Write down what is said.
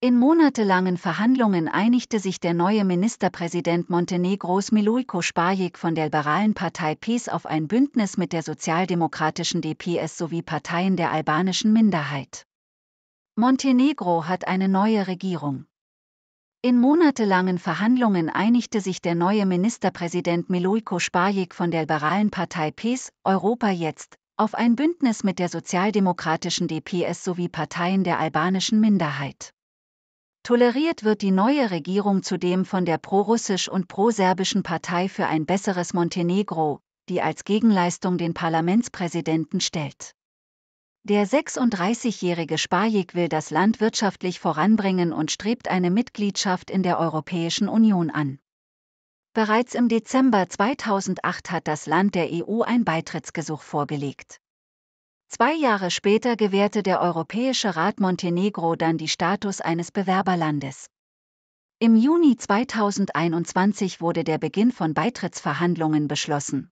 In monatelangen Verhandlungen einigte sich der neue Ministerpräsident Montenegros Milojko Spajic von der liberalen Partei PES auf ein Bündnis mit der sozialdemokratischen DPS sowie Parteien der albanischen Minderheit. Montenegro hat eine neue Regierung. In monatelangen Verhandlungen einigte sich der neue Ministerpräsident Milojko Spajic von der liberalen Partei PES, Europa jetzt, auf ein Bündnis mit der sozialdemokratischen DPS sowie Parteien der albanischen Minderheit. Toleriert wird die neue Regierung zudem von der prorussisch und proserbischen Partei für ein besseres Montenegro, die als Gegenleistung den Parlamentspräsidenten stellt. Der 36-jährige Spajik will das Land wirtschaftlich voranbringen und strebt eine Mitgliedschaft in der Europäischen Union an. Bereits im Dezember 2008 hat das Land der EU ein Beitrittsgesuch vorgelegt. Zwei Jahre später gewährte der Europäische Rat Montenegro dann die Status eines Bewerberlandes. Im Juni 2021 wurde der Beginn von Beitrittsverhandlungen beschlossen.